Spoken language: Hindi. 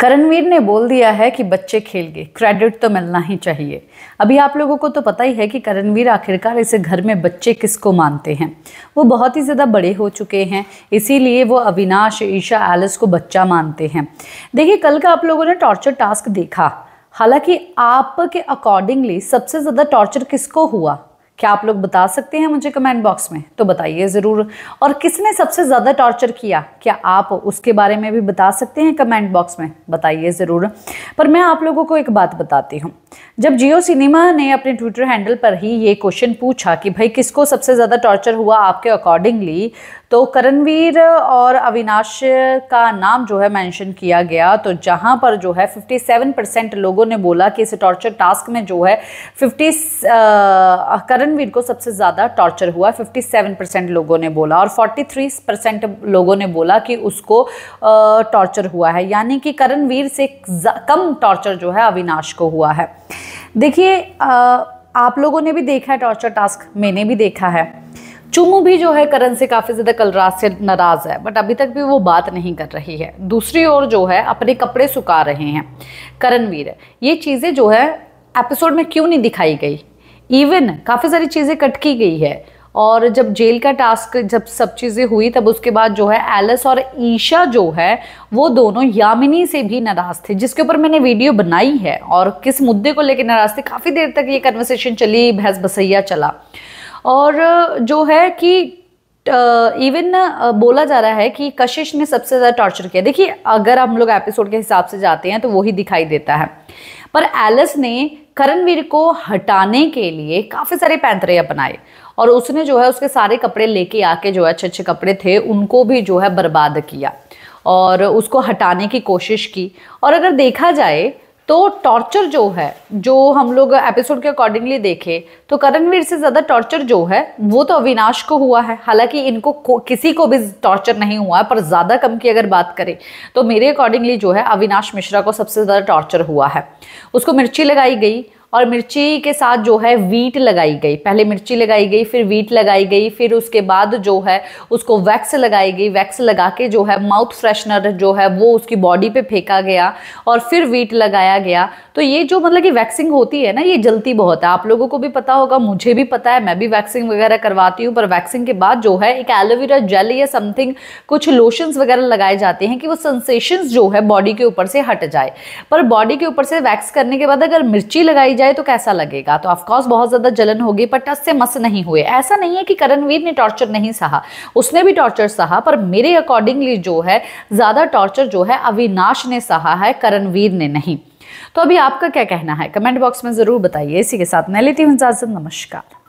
करणवीर ने बोल दिया है कि बच्चे खेल गए क्रेडिट तो मिलना ही चाहिए अभी आप लोगों को तो पता ही है कि करणवीर आखिरकार इसे घर में बच्चे किसको मानते हैं वो बहुत ही ज़्यादा बड़े हो चुके हैं इसीलिए वो अविनाश ईशा एलिस को बच्चा मानते हैं देखिए कल का आप लोगों ने टॉर्चर टास्क देखा हालांकि आपके अकॉर्डिंगली सबसे ज़्यादा टॉर्चर किसको हुआ क्या आप लोग बता सकते हैं मुझे कमेंट बॉक्स में तो बताइए ज़रूर और किसने सबसे ज़्यादा टॉर्चर किया क्या आप उसके बारे में भी बता सकते हैं कमेंट बॉक्स में बताइए ज़रूर पर मैं आप लोगों को एक बात बताती हूँ जब जियो सिनेमा ने अपने ट्विटर हैंडल पर ही ये क्वेश्चन पूछा कि भाई किसको सबसे ज़्यादा टॉर्चर हुआ आपके अकॉर्डिंगली तो करणवीर और अविनाश का नाम जो है मेंशन किया गया तो जहां पर जो है 57 परसेंट लोगों ने बोला कि इस टॉर्चर टास्क में जो है 50 करणवीर को सबसे ज़्यादा टॉर्चर हुआ 57 परसेंट लोगों ने बोला और 43 परसेंट लोगों ने बोला कि उसको टॉर्चर हुआ है यानी कि करणवीर से कम टॉर्चर जो है अविनाश को हुआ है देखिए आप लोगों ने भी देखा है टॉर्चर टास्क मैंने भी देखा है चुमू भी जो है करण से काफ़ी ज़्यादा कलराज से नाराज़ है बट अभी तक भी वो बात नहीं कर रही है दूसरी ओर जो है अपने कपड़े सुखा रहे हैं करणवीर ये चीज़ें जो है एपिसोड में क्यों नहीं दिखाई गई इवन काफ़ी सारी चीज़ें कट की गई है और जब जेल का टास्क जब सब चीज़ें हुई तब उसके बाद जो है एलिस और ईशा जो है वो दोनों यामिनी से भी नाराज़ थे जिसके ऊपर मैंने वीडियो बनाई है और किस मुद्दे को लेकर नाराज़ थे काफ़ी देर तक ये कन्वर्सेशन चली भैंस बसैया चला और जो है कि इवन uh, बोला जा रहा है कि कशिश ने सबसे ज़्यादा टॉर्चर किया देखिए अगर हम लोग एपिसोड के हिसाब से जाते हैं तो वही दिखाई देता है पर एलिस ने करणवीर को हटाने के लिए काफ़ी सारे पैंतरे बनाए और उसने जो है उसके सारे कपड़े लेके आके जो है अच्छे अच्छे कपड़े थे उनको भी जो है बर्बाद किया और उसको हटाने की कोशिश की और अगर देखा जाए तो टॉर्चर जो है जो हम लोग एपिसोड के अकॉर्डिंगली देखे तो करणवीर से ज़्यादा टॉर्चर जो है वो तो अविनाश को हुआ है हालांकि इनको को, किसी को भी टॉर्चर नहीं हुआ है पर ज़्यादा कम की अगर बात करें तो मेरे अकॉर्डिंगली जो है अविनाश मिश्रा को सबसे ज़्यादा टॉर्चर हुआ है उसको मिर्ची लगाई गई और मिर्ची के साथ जो है वीट लगाई गई पहले मिर्ची लगाई गई फिर वीट लगाई गई फिर उसके बाद जो है उसको वैक्स लगाई गई वैक्स लगा के जो है माउथ फ्रेशनर जो है वो उसकी बॉडी पे फेंका गया और फिर वीट लगाया गया तो ये जो मतलब कि वैक्सिंग होती है ना ये जलती बहुत है आप लोगों को भी पता होगा मुझे भी पता है मैं भी वैक्सिंग वगैरह करवाती हूँ पर वैक्सिंग के बाद जो है एक एलोवेरा जेल या समथिंग कुछ लोशन वगैरह लगाए जाते हैं कि वो सेंसेशन जो है बॉडी के ऊपर से हट जाए पर बॉडी के ऊपर से वैक्स करने के बाद अगर मिर्ची लगाई जाए जाए तो कैसा लगेगा तो ऑफकोर्स बहुत ज़्यादा जलन होगी पर टस से मस नहीं हुए ऐसा नहीं है कि करणवीर ने टॉर्चर नहीं सहा उसने भी टॉर्चर सहा पर मेरे अकॉर्डिंगली जो है ज़्यादा टॉर्चर जो है अविनाश ने सहा है करणवीर ने नहीं तो अभी आपका क्या कहना है कमेंट बॉक्स में ज़रूर बताइए इसी के साथ मैं लेती हूँ इजाज़त नमस्कार